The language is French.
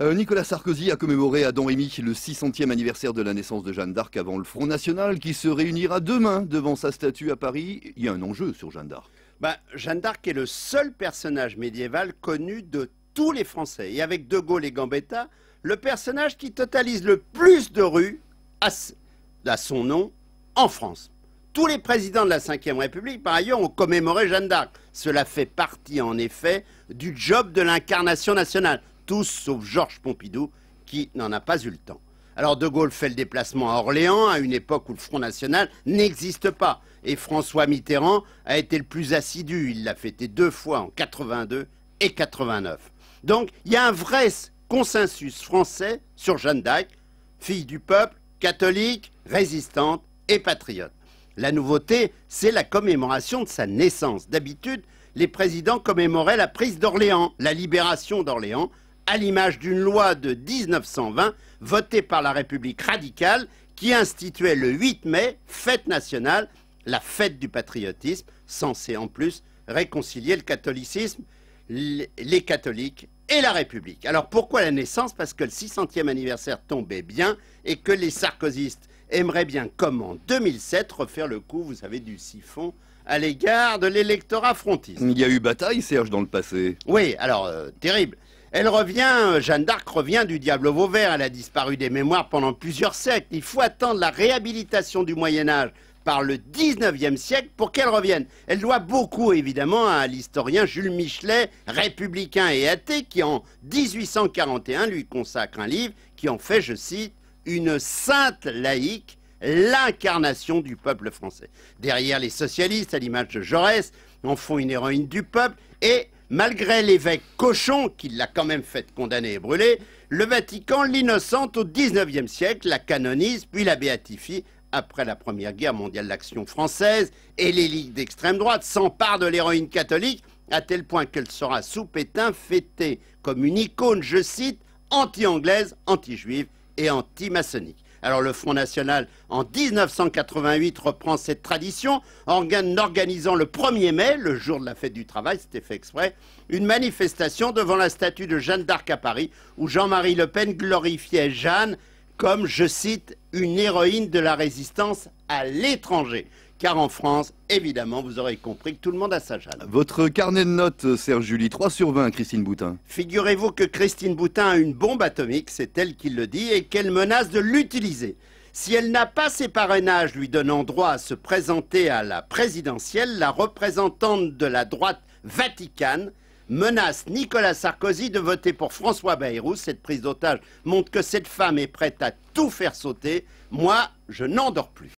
Euh, Nicolas Sarkozy a commémoré à Don Rémy le 600e anniversaire de la naissance de Jeanne d'Arc avant le Front National qui se réunira demain devant sa statue à Paris. Il y a un enjeu sur Jeanne d'Arc. Bah, Jeanne d'Arc est le seul personnage médiéval connu de tous les Français. Et avec De Gaulle et Gambetta, le personnage qui totalise le plus de rues à, son nom en France. Tous les présidents de la Ve République, par ailleurs, ont commémoré Jeanne d'Arc. Cela fait partie, en effet, du job de l'incarnation nationale tous sauf Georges Pompidou, qui n'en a pas eu le temps. Alors De Gaulle fait le déplacement à Orléans, à une époque où le Front National n'existe pas. Et François Mitterrand a été le plus assidu. Il l'a fêté deux fois en 82 et 89. Donc il y a un vrai consensus français sur Jeanne d'Arc, fille du peuple, catholique, résistante et patriote. La nouveauté, c'est la commémoration de sa naissance. D'habitude, les présidents commémoraient la prise d'Orléans, la libération d'Orléans, à l'image d'une loi de 1920 votée par la République radicale qui instituait le 8 mai, fête nationale, la fête du patriotisme, censée en plus réconcilier le catholicisme, les catholiques et la République. Alors pourquoi la naissance Parce que le 600e anniversaire tombait bien et que les sarkozystes aimeraient bien, comme en 2007, refaire le coup, vous savez, du siphon à l'égard de l'électorat frontiste. Il y a eu bataille, Serge, dans le passé. Oui, alors, euh, terrible. Elle revient, Jeanne d'Arc revient du diable Vauvert, elle a disparu des mémoires pendant plusieurs siècles. Il faut attendre la réhabilitation du Moyen Âge par le 19e siècle pour qu'elle revienne. Elle doit beaucoup évidemment à l'historien Jules Michelet, républicain et athée, qui en 1841 lui consacre un livre qui en fait, je cite, une sainte laïque, l'incarnation du peuple français. Derrière les socialistes, à l'image de Jaurès, en font une héroïne du peuple et Malgré l'évêque Cochon, qui l'a quand même fait condamner et brûler, le Vatican l'innocente au XIXe siècle, la canonise, puis la béatifie. Après la Première Guerre mondiale, l'Action française et les ligues d'extrême droite s'emparent de l'héroïne catholique, à tel point qu'elle sera sous Pétain fêtée comme une icône, je cite, anti-anglaise, anti-juive et anti-maçonnique. Alors le Front National, en 1988, reprend cette tradition en organisant le 1er mai, le jour de la fête du travail, c'était fait exprès, une manifestation devant la statue de Jeanne d'Arc à Paris, où Jean-Marie Le Pen glorifiait Jeanne comme, je cite, une héroïne de la résistance à l'étranger car en France, évidemment, vous aurez compris que tout le monde a sa Jeanne. Votre carnet de notes, euh, Serge Julie, 3 sur 20, Christine Boutin. Figurez-vous que Christine Boutin a une bombe atomique, c'est elle qui le dit, et qu'elle menace de l'utiliser. Si elle n'a pas ses parrainages lui donnant droit à se présenter à la présidentielle, la représentante de la droite vaticane menace Nicolas Sarkozy de voter pour François Bayrou. Cette prise d'otage montre que cette femme est prête à tout faire sauter. Moi, je n'endors plus.